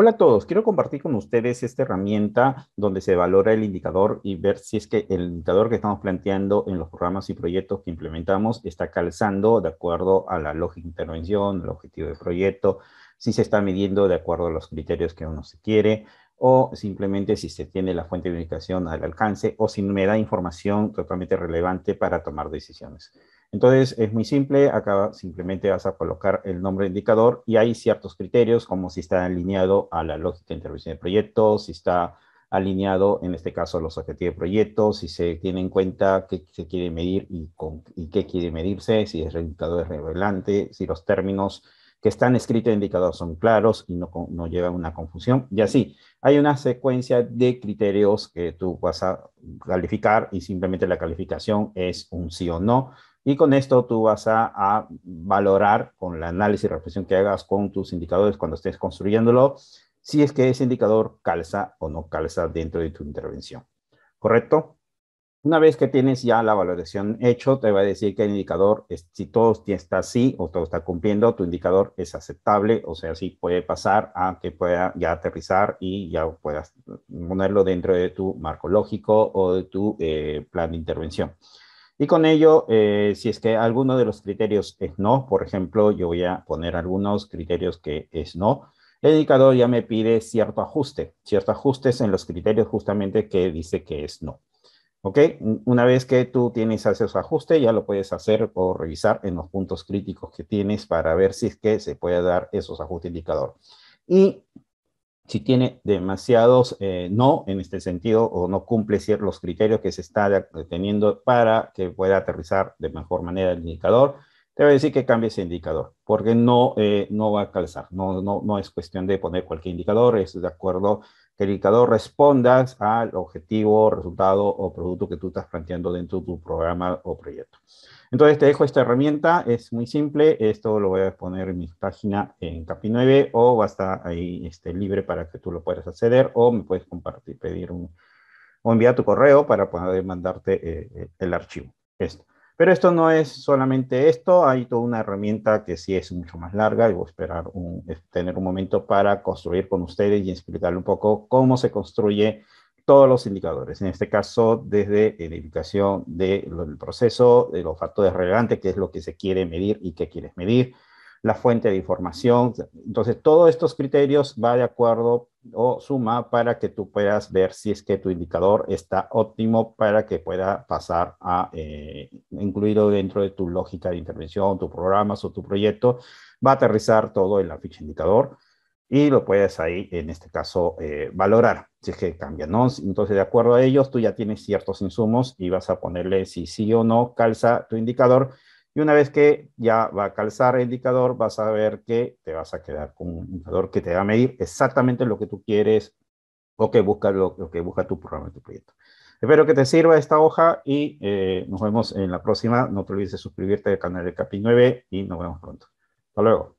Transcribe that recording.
Hola a todos, quiero compartir con ustedes esta herramienta donde se valora el indicador y ver si es que el indicador que estamos planteando en los programas y proyectos que implementamos está calzando de acuerdo a la lógica de intervención, el objetivo del proyecto, si se está midiendo de acuerdo a los criterios que uno se quiere, o simplemente si se tiene la fuente de indicación al alcance, o si me da información totalmente relevante para tomar decisiones. Entonces es muy simple, acá simplemente vas a colocar el nombre de indicador y hay ciertos criterios como si está alineado a la lógica de intervención de proyectos, si está alineado en este caso a los objetivos de proyecto, si se tiene en cuenta qué se quiere medir y, con, y qué quiere medirse, si el indicador es revelante, si los términos que están escritos e indicadores son claros y no, no llevan una confusión. Y así, hay una secuencia de criterios que tú vas a calificar y simplemente la calificación es un sí o no. Y con esto tú vas a, a valorar con el análisis y reflexión que hagas con tus indicadores cuando estés construyéndolo, si es que ese indicador calza o no calza dentro de tu intervención. ¿Correcto? Una vez que tienes ya la valoración hecho, te va a decir que el indicador, es, si todo está así o todo está cumpliendo, tu indicador es aceptable, o sea, sí puede pasar a que pueda ya aterrizar y ya puedas ponerlo dentro de tu marco lógico o de tu eh, plan de intervención. Y con ello, eh, si es que alguno de los criterios es no, por ejemplo, yo voy a poner algunos criterios que es no, el indicador ya me pide cierto ajuste, ciertos ajustes en los criterios justamente que dice que es no. ¿Ok? Una vez que tú tienes esos ajustes, ya lo puedes hacer o revisar en los puntos críticos que tienes para ver si es que se puede dar esos ajustes indicador. Y si tiene demasiados eh, no en este sentido o no cumple ciertos criterios que se está teniendo para que pueda aterrizar de mejor manera el indicador, te voy a decir que cambies ese indicador, porque no, eh, no va a calzar, no, no, no es cuestión de poner cualquier indicador, es de acuerdo que el indicador responda al objetivo, resultado o producto que tú estás planteando dentro de tu programa o proyecto. Entonces te dejo esta herramienta, es muy simple, esto lo voy a poner en mi página en CAPI9 o va a estar ahí este, libre para que tú lo puedas acceder o me puedes compartir, pedir un, o enviar tu correo para poder mandarte eh, eh, el archivo. Esto. Pero esto no es solamente esto, hay toda una herramienta que sí es mucho más larga y voy a esperar tener un momento para construir con ustedes y explicarle un poco cómo se construye todos los indicadores. En este caso, desde la indicación del proceso, los factores relevantes, qué es lo que se quiere medir y qué quieres medir, la fuente de información. Entonces, todos estos criterios va de acuerdo o suma para que tú puedas ver si es que tu indicador está óptimo para que pueda pasar a eh, incluido dentro de tu lógica de intervención, tu programa o tu proyecto, va a aterrizar todo en la ficha indicador y lo puedes ahí, en este caso, eh, valorar, si es que cambia, ¿no? Entonces, de acuerdo a ellos, tú ya tienes ciertos insumos y vas a ponerle si sí o no calza tu indicador y una vez que ya va a calzar el indicador, vas a ver que te vas a quedar con un indicador que te va a medir exactamente lo que tú quieres o que busca lo, que busca tu programa, tu proyecto. Espero que te sirva esta hoja y eh, nos vemos en la próxima. No te olvides de suscribirte al canal de Capi 9 y nos vemos pronto. Hasta luego.